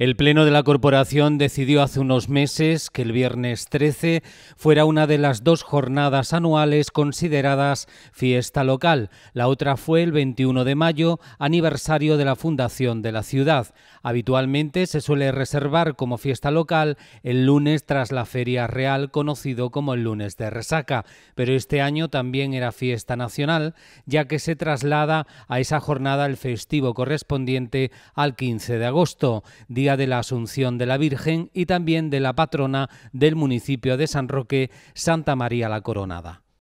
El Pleno de la Corporación decidió hace unos meses que el viernes 13 fuera una de las dos jornadas anuales consideradas fiesta local. La otra fue el 21 de mayo, aniversario de la fundación de la ciudad. Habitualmente se suele reservar como fiesta local el lunes tras la Feria Real, conocido como el lunes de resaca, pero este año también era fiesta nacional, ya que se traslada a esa jornada el festivo correspondiente al 15 de agosto, de la Asunción de la Virgen y también de la patrona del municipio de San Roque, Santa María la Coronada.